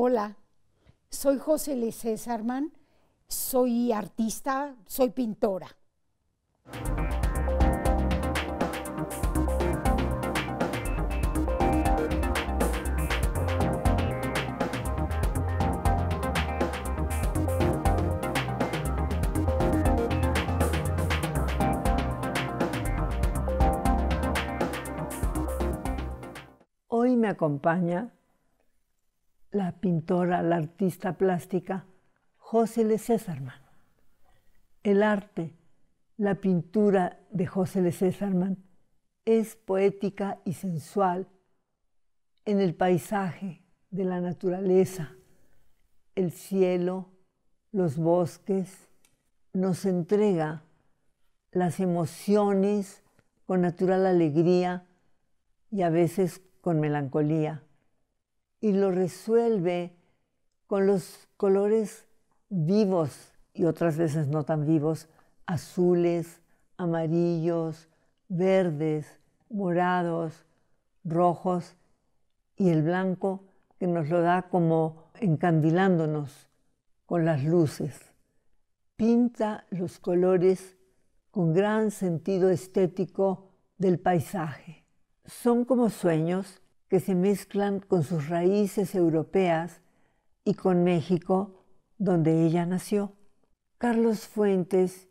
Hola, soy José Le Césarman, soy artista, soy pintora. Hoy me acompaña la pintora, la artista plástica José L. Césarman. El arte, la pintura de José L. Césarman es poética y sensual en el paisaje de la naturaleza, el cielo, los bosques, nos entrega las emociones con natural alegría y a veces con melancolía y lo resuelve con los colores vivos y otras veces no tan vivos, azules, amarillos, verdes, morados, rojos y el blanco que nos lo da como encandilándonos con las luces. Pinta los colores con gran sentido estético del paisaje. Son como sueños que se mezclan con sus raíces europeas y con México, donde ella nació. Carlos Fuentes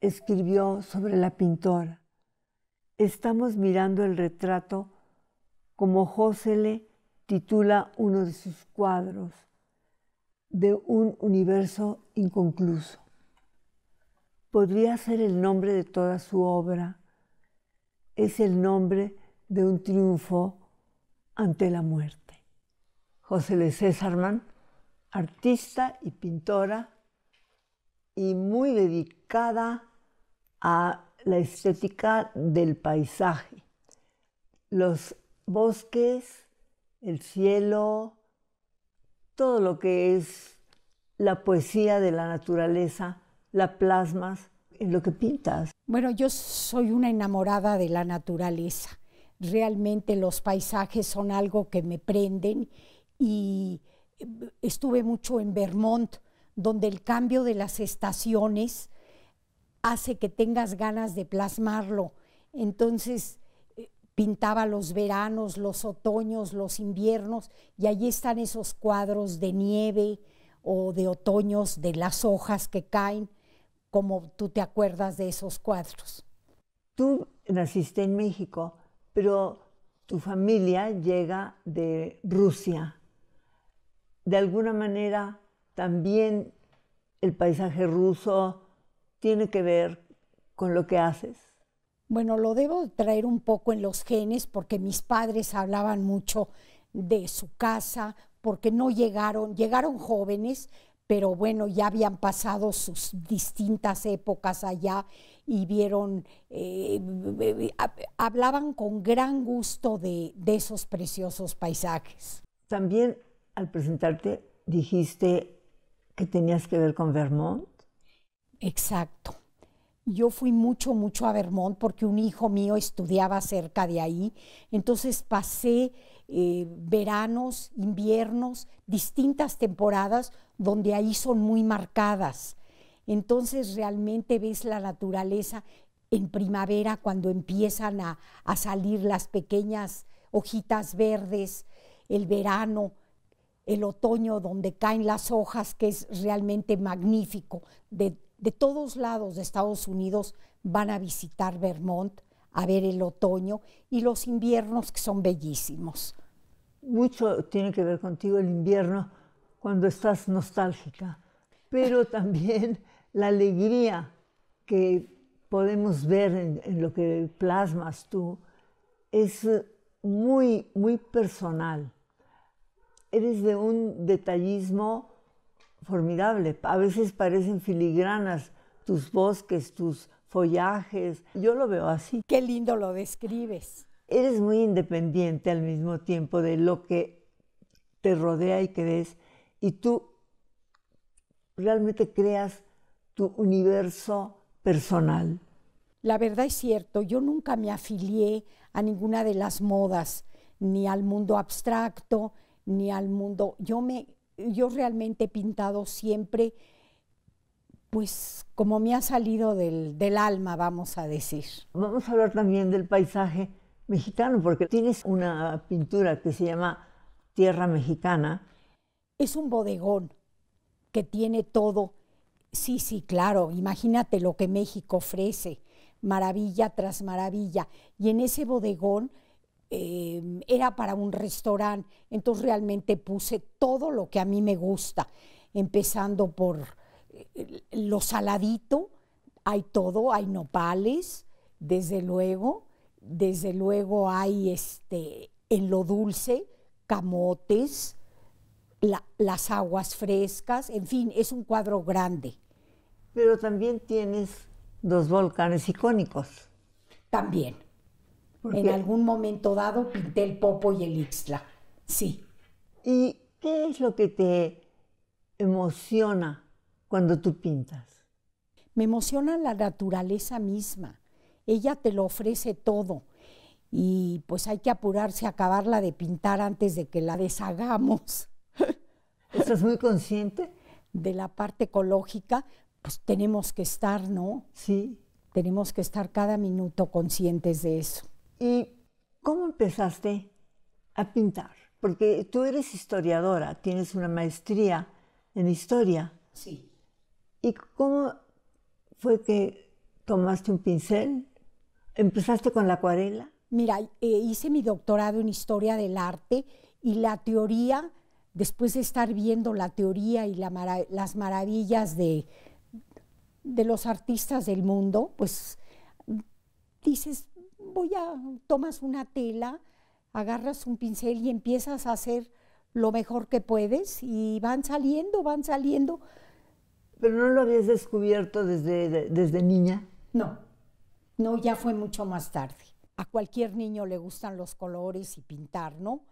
escribió sobre la pintora. Estamos mirando el retrato como le titula uno de sus cuadros, de un universo inconcluso. Podría ser el nombre de toda su obra. Es el nombre de un triunfo ante la muerte. José de Césarman, artista y pintora y muy dedicada a la estética del paisaje. Los bosques, el cielo, todo lo que es la poesía de la naturaleza, la plasmas en lo que pintas. Bueno, yo soy una enamorada de la naturaleza realmente los paisajes son algo que me prenden y eh, estuve mucho en Vermont, donde el cambio de las estaciones hace que tengas ganas de plasmarlo. Entonces eh, pintaba los veranos, los otoños, los inviernos, y allí están esos cuadros de nieve o de otoños, de las hojas que caen, como tú te acuerdas de esos cuadros. Tú naciste en México, pero tu familia llega de Rusia. De alguna manera también el paisaje ruso tiene que ver con lo que haces. Bueno, lo debo traer un poco en los genes porque mis padres hablaban mucho de su casa, porque no llegaron, llegaron jóvenes, pero bueno, ya habían pasado sus distintas épocas allá y vieron, eh, hablaban con gran gusto de, esos preciosos paisajes. También al presentarte dijiste que tenías que ver con Vermont. Exacto. Yo fui mucho, mucho a Vermont porque un hijo mío estudiaba cerca de ahí. Entonces pasé eh, veranos, inviernos, distintas temporadas donde ahí son muy marcadas entonces realmente ves la naturaleza en primavera cuando empiezan a, salir las pequeñas hojitas verdes, el verano, el otoño donde caen las hojas, que es realmente magnífico. De, de todos lados de Estados Unidos van a visitar Vermont a ver el otoño y los inviernos que son bellísimos. Mucho tiene que ver contigo el invierno cuando estás nostálgica, pero también la alegría que podemos ver en, lo que plasmas tú es muy, muy personal. Eres de un detallismo formidable. A veces parecen filigranas tus bosques, tus follajes. Yo lo veo así. Qué lindo lo describes. Eres muy independiente al mismo tiempo de lo que te rodea y que ves. Y tú realmente creas tu universo personal. La verdad es cierto, yo nunca me afilié a ninguna de las modas, ni al mundo abstracto, ni al mundo. Yo me yo realmente he pintado siempre pues como me ha salido del, del alma, vamos a decir. Vamos a hablar también del paisaje mexicano, porque tienes una pintura que se llama Tierra Mexicana. Es un bodegón que tiene todo Sí, sí, claro. Imagínate lo que México ofrece, maravilla tras maravilla. Y en ese bodegón eh, era para un restaurante, entonces realmente puse todo lo que a mí me gusta, empezando por eh, lo saladito, hay todo, hay nopales, desde luego, desde luego hay este, en lo dulce, camotes, las aguas frescas, en fin, es un cuadro grande. Pero también tienes dos volcanes icónicos. También. En algún momento dado pinté el Popo y el Ixtla, sí. ¿Y qué es lo que te emociona cuando tú pintas? Me emociona la naturaleza misma. Ella te lo ofrece todo y pues hay que apurarse a acabarla de pintar antes de que la deshagamos. ¿Estás muy consciente? De la parte ecológica, pues tenemos que estar, ¿no? Sí. Tenemos que estar cada minuto conscientes de eso. ¿Y cómo empezaste a pintar? Porque tú eres historiadora, tienes una maestría en historia. Sí. ¿Y cómo fue que tomaste un pincel? ¿Empezaste con la acuarela? Mira, eh, hice mi doctorado en historia del arte y la teoría después de estar viendo la teoría y las maravillas de, los artistas del mundo, pues dices, voy a, tomas una tela, agarras un pincel y empiezas a hacer lo mejor que puedes y van saliendo, van saliendo. ¿Pero no lo habías descubierto desde, desde niña? No, no, ya fue mucho más tarde. A cualquier niño le gustan los colores y pintar, ¿no?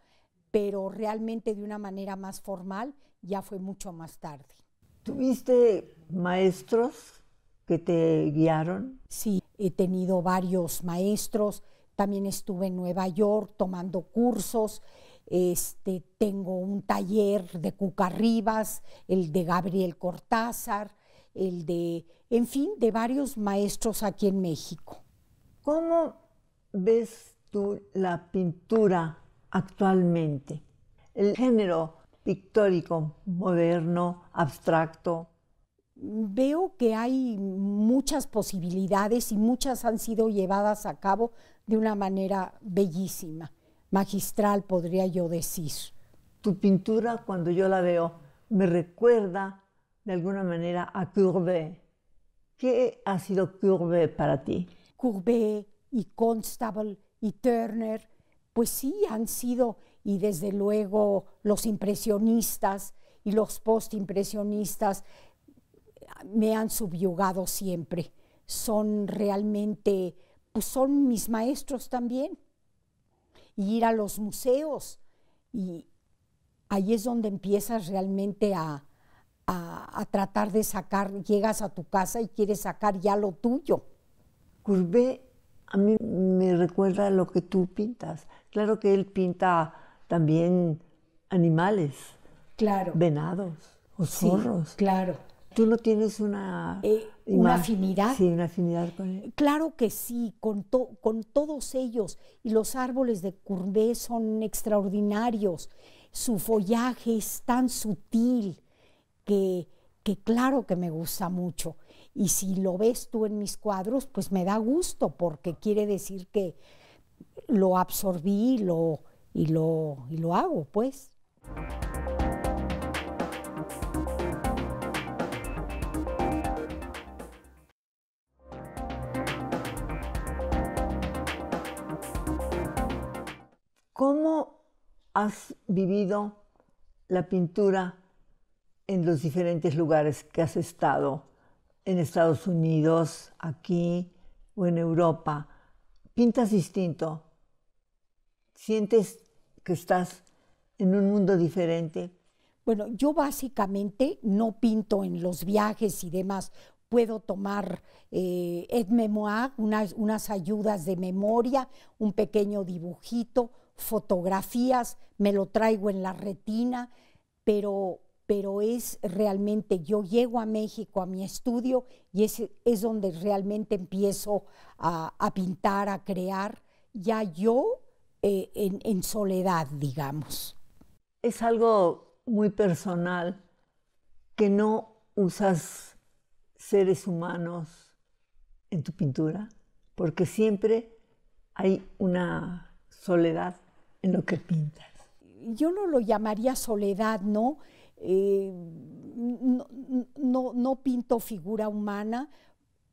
pero realmente de una manera más formal ya fue mucho más tarde. ¿Tuviste maestros que te guiaron? Sí, he tenido varios maestros, también estuve en Nueva York tomando cursos, este, tengo un taller de Rivas, el de Gabriel Cortázar, el de, en fin, de varios maestros aquí en México. ¿Cómo ves tú la pintura actualmente. El género pictórico moderno, abstracto. Veo que hay muchas posibilidades y muchas han sido llevadas a cabo de una manera bellísima, magistral podría yo decir. Tu pintura, cuando yo la veo, me recuerda de alguna manera a Courbet. ¿Qué ha sido Courbet para ti? Courbet y Constable y Turner pues sí han sido, y desde luego los impresionistas y los postimpresionistas me han subyugado siempre. Son realmente, pues son mis maestros también. Y ir a los museos, y ahí es donde empiezas realmente a, tratar de sacar, llegas a tu casa y quieres sacar ya lo tuyo. Pues a mí me recuerda lo que tú pintas. Claro que él pinta también animales, claro. venados o zorros. claro. ¿Tú no tienes una, eh, afinidad? Sí, una afinidad con él. Claro que sí, con, con todos ellos. Y los árboles de Courbet son extraordinarios. Su follaje es tan sutil que, que claro que me gusta mucho. Y si lo ves tú en mis cuadros, pues me da gusto, porque quiere decir que lo absorbí y lo, y lo, y lo hago, pues. ¿Cómo has vivido la pintura en los diferentes lugares que has estado? en Estados Unidos, aquí o en Europa, pintas distinto, sientes que estás en un mundo diferente. Bueno, yo básicamente no pinto en los viajes y demás. Puedo tomar Ed eh, memoir, unas, unas ayudas de memoria, un pequeño dibujito, fotografías, me lo traigo en la retina, pero pero es realmente, yo llego a México a mi estudio y es, es donde realmente empiezo a, pintar, a crear, ya yo eh, en soledad, digamos. Es algo muy personal, que no usas seres humanos en tu pintura, porque siempre hay una soledad en lo que pintas. Yo no lo llamaría soledad, ¿no? Eh, no, pinto figura humana,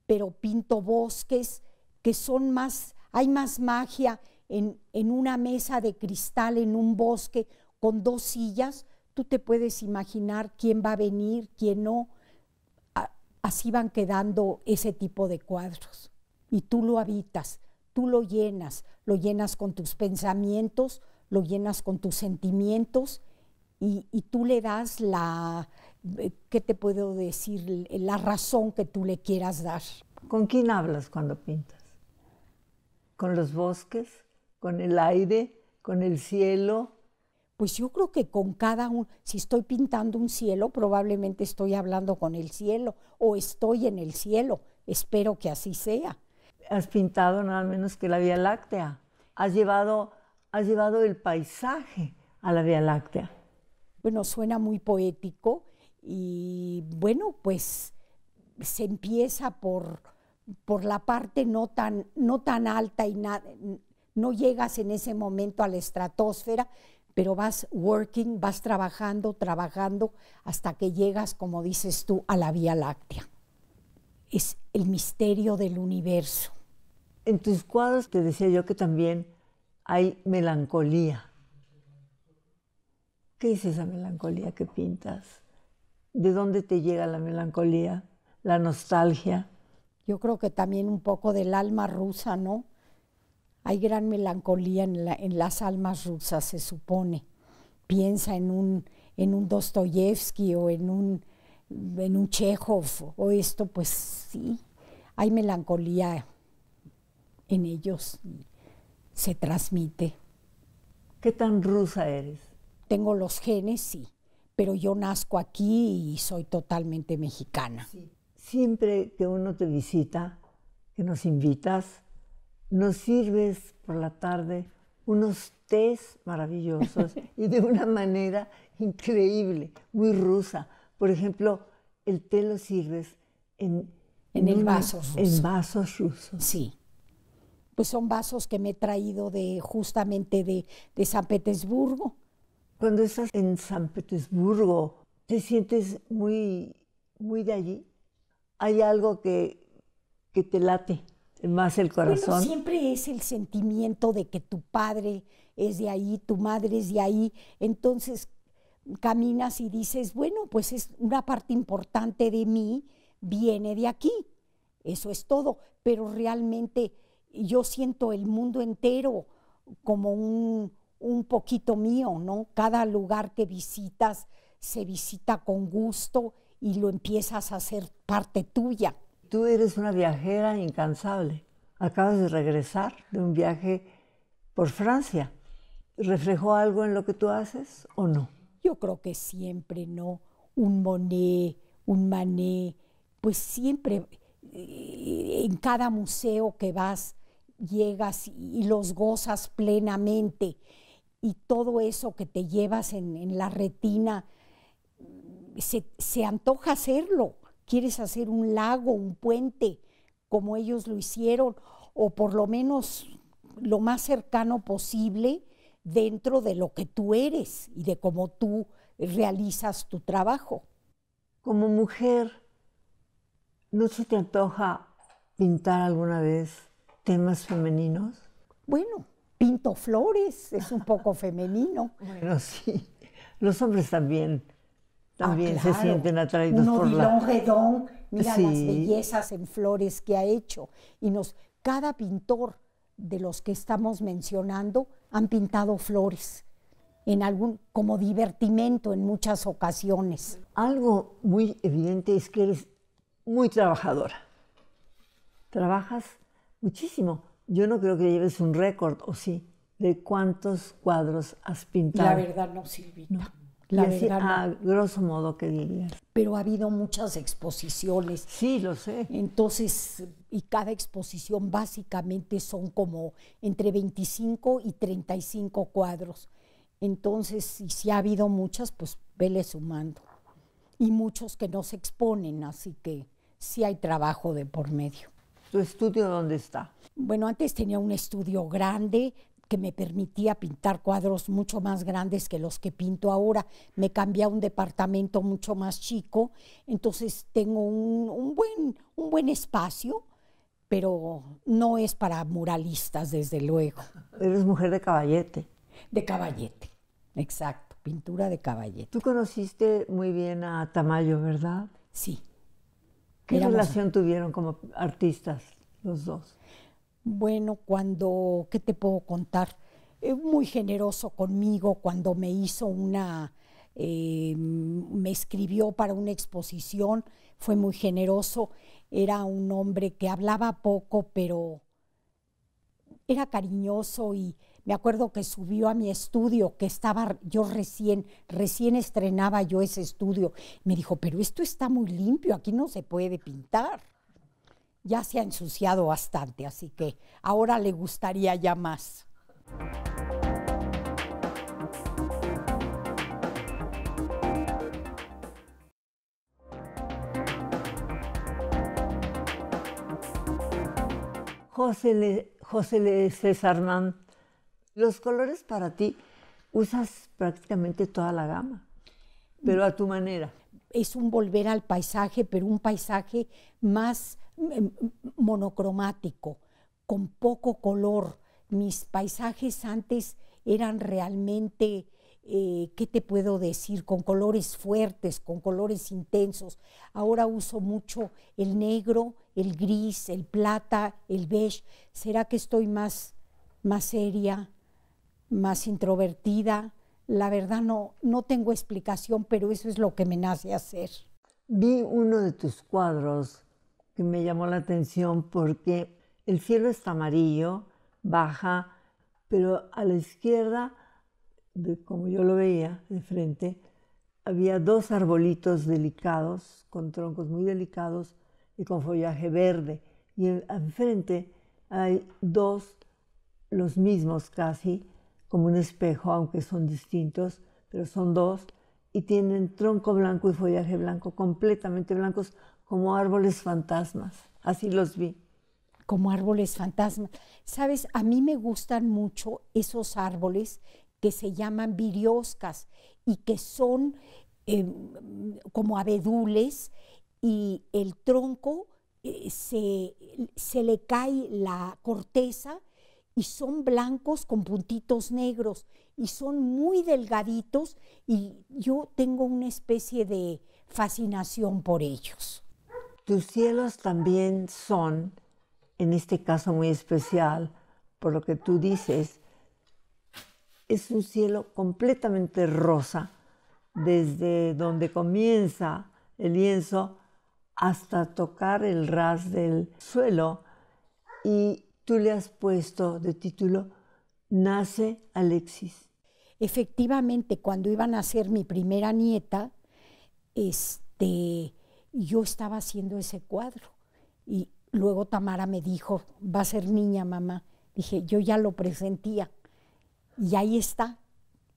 pero pinto bosques que son más, hay más magia en, una mesa de cristal, en un bosque, con dos sillas, tú te puedes imaginar quién va a venir, quién no. así van quedando ese tipo de cuadros. Y tú lo habitas, tú lo llenas, lo llenas con tus pensamientos, lo llenas con tus sentimientos y, tú le das la, eh, ¿qué te puedo decir? Eh, la razón que tú le quieras dar. ¿Con quién hablas cuando pintas? ¿Con los bosques? ¿Con el aire? ¿Con el cielo? Pues yo creo que con cada uno, si estoy pintando un cielo, probablemente estoy hablando con el cielo o estoy en el cielo. Espero que así sea. Has pintado nada menos que la Vía Láctea. Has llevado, has llevado el paisaje a la Vía Láctea. Bueno, suena muy poético y bueno, pues se empieza por, por la parte no tan, no tan alta y no llegas en ese momento a la estratosfera, pero vas working, vas trabajando, trabajando hasta que llegas, como dices tú, a la Vía Láctea. Es el misterio del universo. En tus cuadros te decía yo que también hay melancolía. ¿Qué es esa melancolía que pintas? ¿De dónde te llega la melancolía, la nostalgia? Yo creo que también un poco del alma rusa, ¿no? Hay gran melancolía en, las almas rusas, se supone. Piensa en un, en un Dostoyevsky o en un, en un Chekhov o esto, pues sí, hay melancolía en ellos, se transmite. ¿Qué tan rusa eres? tengo los genes, sí, pero yo nazco aquí y soy totalmente mexicana. Siempre que uno te visita, que nos invitas, nos sirves por la tarde unos tés maravillosos y de una manera increíble, muy rusa. Por ejemplo, el té lo sirves en, el vasos rusos. Sí. Pues son vasos que me he traído de justamente de San Petersburgo cuando estás en San Petersburgo, te sientes muy, muy de allí. Hay algo que, que te late más el corazón. Bueno, siempre es el sentimiento de que tu padre es de ahí, tu madre es de ahí. Entonces caminas y dices, bueno, pues es una parte importante de mí, viene de aquí. Eso es todo. Pero realmente yo siento el mundo entero como un, un poquito mío, ¿no? Cada lugar que visitas se visita con gusto y lo empiezas a hacer parte tuya. Tú eres una viajera incansable. Acabas de regresar de un viaje por Francia. ¿Reflejó algo en lo que tú haces o no? Yo creo que siempre, ¿no? Un Monet, un Manet, pues siempre eh, en cada museo que vas llegas y los gozas plenamente y todo eso que te llevas en, la retina, se, se, antoja hacerlo. Quieres hacer un lago, un puente, como ellos lo hicieron, o por lo menos lo más cercano posible dentro de lo que tú eres y de cómo tú realizas tu trabajo. Como mujer, ¿no se te antoja pintar alguna vez temas femeninos? Bueno, pinto flores, es un poco femenino. Bueno, sí, los hombres también, también ah, se sienten atraídos por la... Redón, mira las bellezas en flores que ha hecho. Y nos, cada pintor de los que estamos mencionando han pintado flores en algún como divertimento en muchas ocasiones. Algo muy evidente es que eres muy trabajadora. Trabajas muchísimo yo no creo que lleves un récord, ¿o sí? De cuántos cuadros has pintado. La verdad no, Silvita. La verdad, a grosso modo que dirías. Pero ha habido muchas exposiciones. Sí, lo sé. Entonces, y cada exposición básicamente son como entre 25 y 35 cuadros. Entonces, si ha habido muchas, pues vele sumando. Y muchos que no se exponen, así que sí hay trabajo de por medio. ¿Tu estudio dónde está? Bueno, antes tenía un estudio grande que me permitía pintar cuadros mucho más grandes que los que pinto ahora. Me cambié a un departamento mucho más chico, entonces tengo un, buen, buen espacio, pero no es para muralistas, desde luego. Eres mujer de caballete. De caballete, exacto, pintura de caballete. Tú conociste muy bien a Tamayo, ¿verdad? Sí. ¿Qué relación tuvieron como artistas los dos? Bueno, cuando, ¿qué te puedo contar? Eh, muy generoso conmigo cuando me hizo una, eh, me escribió para una exposición, fue muy generoso, era un hombre que hablaba poco, pero era cariñoso y me acuerdo que subió a mi estudio, que estaba yo recién, recién estrenaba yo ese estudio, me dijo, pero esto está muy limpio, aquí no se puede pintar ya se ha ensuciado bastante, así que ahora le gustaría ya más. José, le, José César los colores para ti usas prácticamente toda la gama, pero a tu manera. Es un volver al paisaje, pero un paisaje más monocromático, con poco color. Mis paisajes antes eran realmente, eh, ¿qué te puedo decir? Con colores fuertes, con colores intensos. Ahora uso mucho el negro, el gris, el plata, el beige. ¿Será que estoy más, más seria, más introvertida? La verdad no, no tengo explicación, pero eso es lo que me nace hacer. Vi uno de tus cuadros que me llamó la atención porque el cielo está amarillo, baja, pero a la izquierda, como yo lo veía de frente, había dos arbolitos delicados, con troncos muy delicados y con follaje verde. Y enfrente hay dos, los mismos casi, como un espejo, aunque son distintos, pero son dos, y tienen tronco blanco y follaje blanco, completamente blancos, como árboles fantasmas. Así los vi. Como árboles fantasmas. Sabes, a mí me gustan mucho esos árboles que se llaman virioscas y que son em, como abedules y el tronco eh, se le cae la corteza y son blancos con puntitos negros y son muy delgaditos y yo tengo una especie de fascinación por ellos. Tus cielos también son, en este caso muy especial, por lo que tú dices, es un cielo completamente rosa, desde donde comienza el lienzo hasta tocar el ras del suelo y tú le has puesto de título Nace Alexis. Efectivamente, cuando iban a ser mi primera nieta, este yo estaba haciendo ese cuadro. Y luego Tamara me dijo, va a ser niña, mamá. Dije, yo ya lo presentía. Y ahí está.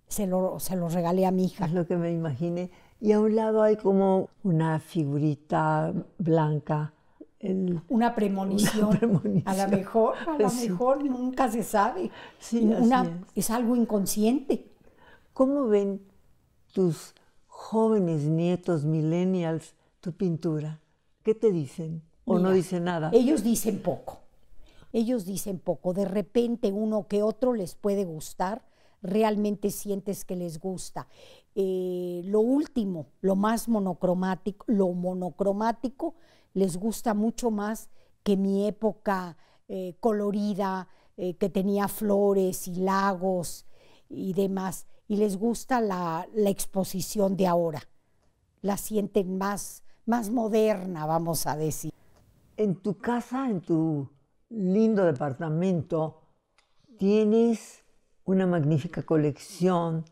Se lo, se lo regalé a mi hija. Es lo que me imaginé. Y a un lado hay como una figurita blanca. una, premonición. A lo mejor, a lo mejor nunca se sabe. es. es algo inconsciente. ¿Cómo ven tus jóvenes nietos millennials pintura, ¿qué te dicen? ¿O no dicen nada? Ellos dicen poco, ellos dicen poco. De repente uno que otro les puede gustar, realmente sientes que les gusta. Eh, lo último, lo más monocromático, lo monocromático les gusta mucho más que mi época eh, colorida, eh, que tenía flores y lagos y demás. Y les gusta la, la exposición de ahora. La sienten más más moderna, vamos a decir. En tu casa, en tu lindo departamento, tienes una magnífica colección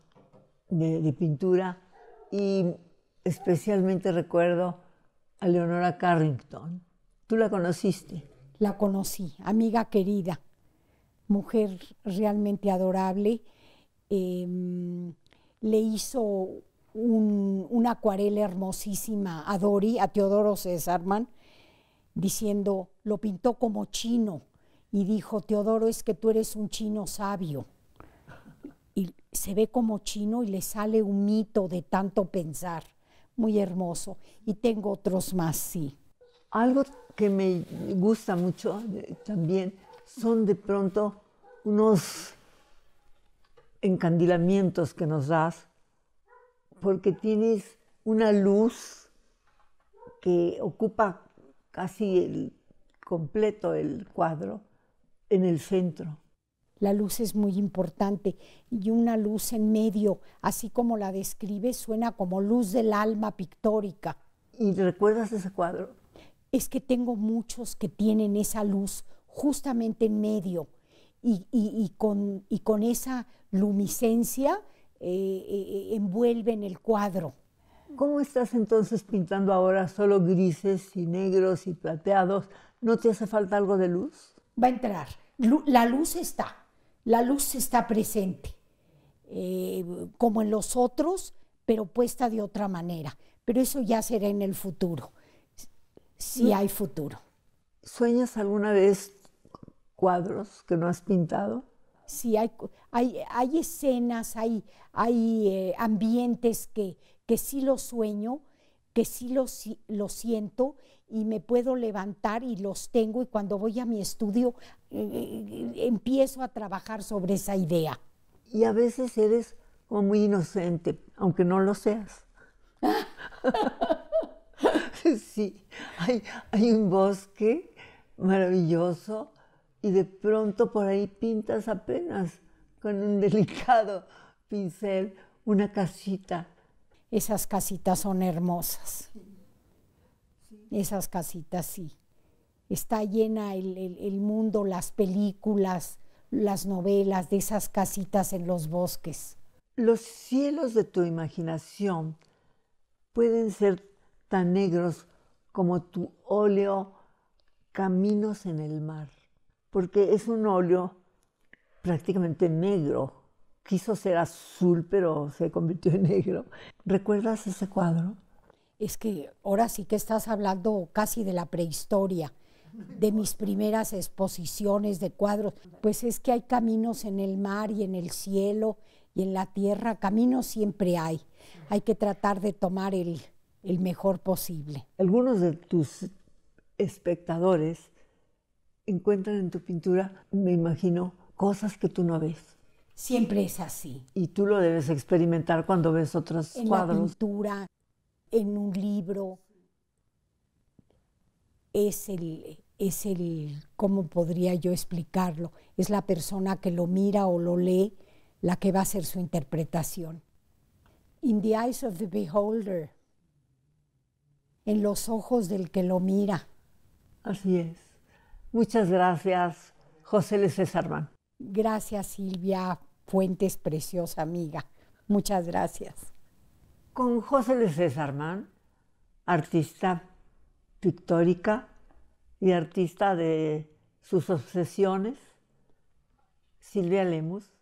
de, pintura y especialmente recuerdo a Leonora Carrington. ¿Tú la conociste? La conocí, amiga querida, mujer realmente adorable. Em, le hizo una acuarela hermosísima a Dori, a Teodoro Cesarman, diciendo, lo pintó como chino y dijo, Teodoro, es que tú eres un chino sabio. Y se ve como chino y le sale un mito de tanto pensar, muy hermoso. Y tengo otros más, sí. Algo que me gusta mucho eh, también son de pronto unos encandilamientos que nos das porque tienes una luz que ocupa casi el completo el cuadro en el centro. La luz es muy importante y una luz en medio, así como la describe, suena como luz del alma pictórica. ¿Y recuerdas ese cuadro? Es que tengo muchos que tienen esa luz justamente en medio y, con, y con, esa lumicencia eh, eh, eh envuelven el cuadro. ¿Cómo estás entonces pintando ahora solo grises y negros y plateados? ¿No te hace falta algo de luz? Va a entrar. La luz está, la luz está presente, eh, como en los otros, pero puesta de otra manera. Pero eso ya será en el futuro, si ¿Mm? hay futuro. ¿Sueñas alguna vez cuadros que no has pintado? Sí, hay, escenas, hay, eh, ambientes que, sí lo sueño, que sí lo, siento y me puedo levantar y los tengo y cuando voy a mi estudio eh, eh, empiezo a trabajar sobre esa idea. Y a veces eres como muy inocente, aunque no lo seas. sí, hay un bosque maravilloso y de pronto por ahí pintas apenas con un delicado pincel una casita. Esas casitas son hermosas. Esas casitas sí. Está llena el, el mundo, las películas, las novelas de esas casitas en los bosques. Los cielos de tu imaginación pueden ser tan negros como tu óleo Caminos en el mar porque es un óleo prácticamente negro. Quiso ser azul, pero se convirtió en negro. ¿Recuerdas ese cuadro? Es que ahora sí que estás hablando casi de la prehistoria, de mis primeras exposiciones de cuadros. Pues es que hay caminos en el mar y en el cielo y en la tierra, caminos siempre hay. Hay que tratar de tomar el, el mejor posible. Algunos de tus espectadores encuentran en tu pintura, me imagino, cosas que tú no ves. Siempre es así. Y tú lo debes experimentar cuando ves otros cuadros. En la pintura, en un libro. Es el, es el, ¿cómo podría yo explicarlo? Es la persona que lo mira o lo lee la que va a hacer su interpretación. In the eyes of the beholder. En los ojos del que lo mira. Así es. Muchas gracias, José César Cesarman. Gracias, Silvia Fuentes, preciosa amiga. Muchas gracias. Con José César Cesarman, artista pictórica y artista de sus obsesiones, Silvia Lemus